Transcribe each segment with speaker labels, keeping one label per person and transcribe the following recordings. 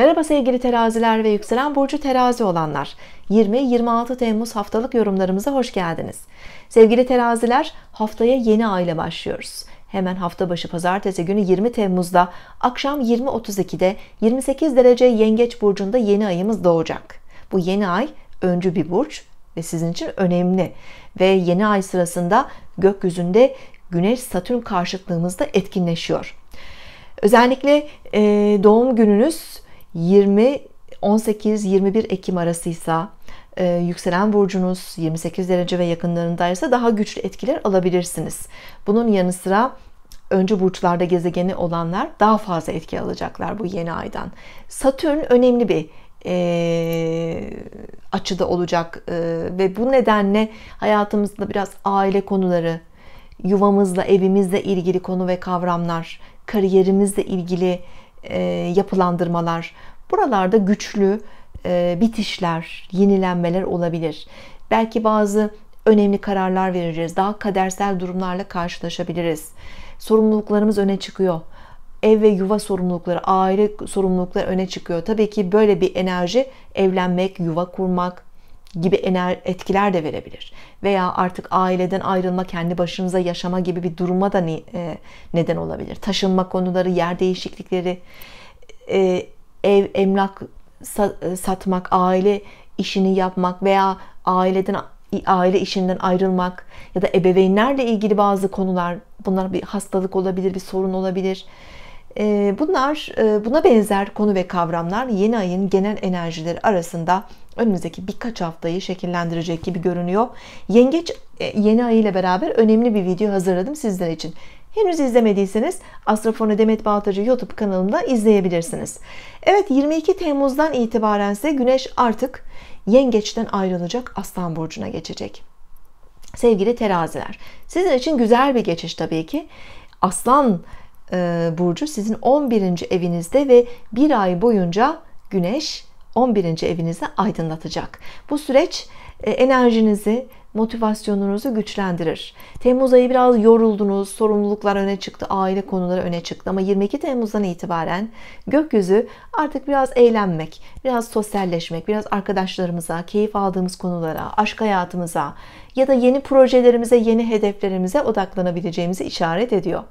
Speaker 1: Merhaba sevgili teraziler ve yükselen burcu terazi olanlar. 20-26 Temmuz haftalık yorumlarımıza hoş geldiniz. Sevgili teraziler haftaya yeni aile başlıyoruz. Hemen hafta başı pazartesi günü 20 Temmuz'da akşam 20.32'de 28 derece yengeç burcunda yeni ayımız doğacak. Bu yeni ay öncü bir burç ve sizin için önemli. Ve yeni ay sırasında gökyüzünde güneş satürn karşıtlığımızda etkinleşiyor. Özellikle doğum gününüz 20 18-21 Ekim arasıysa e, yükselen burcunuz 28 derece ve yakınlarındaysa daha güçlü etkiler alabilirsiniz. Bunun yanı sıra önce burçlarda gezegeni olanlar daha fazla etki alacaklar bu yeni aydan. Satürn önemli bir e, açıda olacak e, ve bu nedenle hayatımızda biraz aile konuları, yuvamızla, evimizle ilgili konu ve kavramlar, kariyerimizle ilgili e, yapılandırmalar, buralarda güçlü e, bitişler, yenilenmeler olabilir. Belki bazı önemli kararlar vereceğiz. Daha kadersel durumlarla karşılaşabiliriz. Sorumluluklarımız öne çıkıyor. Ev ve yuva sorumlulukları, aile sorumlulukları öne çıkıyor. Tabii ki böyle bir enerji evlenmek, yuva kurmak, gibi ener etkiler de verebilir. Veya artık aileden ayrılma, kendi başınıza yaşama gibi bir duruma da e, neden olabilir. Taşınma konuları, yer değişiklikleri, e, ev, emlak e, satmak, aile işini yapmak veya aileden aile işinden ayrılmak ya da ebeveynlerle ilgili bazı konular bunlar bir hastalık olabilir, bir sorun olabilir ee, bunlar e, buna benzer konu ve kavramlar yeni ayın genel enerjileri arasında önümüzdeki birkaç haftayı şekillendirecek gibi görünüyor. Yengeç e, yeni ayı ile beraber önemli bir video hazırladım sizler için. Henüz izlemediyseniz Astrofonu Demet Bağtacı YouTube kanalında izleyebilirsiniz. Evet 22 Temmuz'dan itibaren ise Güneş artık Yengeç'ten ayrılacak Aslan Burcu'na geçecek. Sevgili teraziler sizin için güzel bir geçiş tabii ki. Aslan e, burcu sizin 11. evinizde ve bir ay boyunca güneş 11. evinizde aydınlatacak. Bu süreç e, enerjinizi, motivasyonunuzu güçlendirir. Temmuz ayı biraz yoruldunuz, sorumluluklar öne çıktı, aile konuları öne çıktı ama 22 Temmuz'dan itibaren gökyüzü artık biraz eğlenmek, biraz sosyalleşmek, biraz arkadaşlarımıza, keyif aldığımız konulara, aşk hayatımıza ya da yeni projelerimize, yeni hedeflerimize odaklanabileceğimizi işaret ediyor.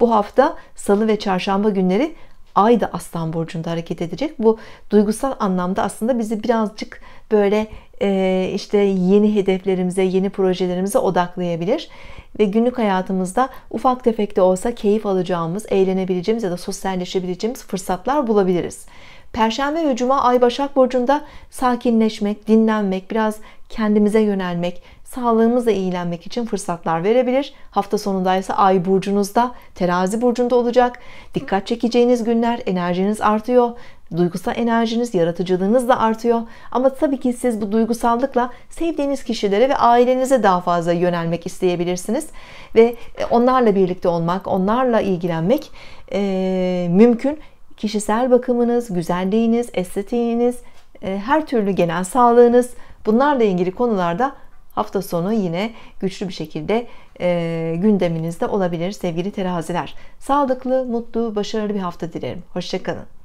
Speaker 1: Bu hafta salı ve çarşamba günleri Ay da Aslan Burcu'nda hareket edecek. Bu duygusal anlamda aslında bizi birazcık böyle e, işte yeni hedeflerimize, yeni projelerimize odaklayabilir. Ve günlük hayatımızda ufak tefek de olsa keyif alacağımız, eğlenebileceğimiz ya da sosyalleşebileceğimiz fırsatlar bulabiliriz. Perşembe ve Cuma Ay Başak Burcu'nda sakinleşmek, dinlenmek, biraz kendimize yönelmek, sağlığımızla ilgilenmek için fırsatlar verebilir. Hafta sonunda ise Ay Burcu'nuzda, Terazi Burcu'nda olacak. Dikkat çekeceğiniz günler, enerjiniz artıyor. Duygusal enerjiniz, yaratıcılığınız da artıyor. Ama tabii ki siz bu duygusallıkla sevdiğiniz kişilere ve ailenize daha fazla yönelmek isteyebilirsiniz. Ve e, onlarla birlikte olmak, onlarla ilgilenmek e, mümkün kişisel bakımınız, güzelliğiniz, estetiğiniz, e, her türlü genel sağlığınız bunlarla ilgili konularda hafta sonu yine güçlü bir şekilde e, gündeminizde olabilir sevgili teraziler. Sağlıklı, mutlu, başarılı bir hafta dilerim. Hoşçakalın.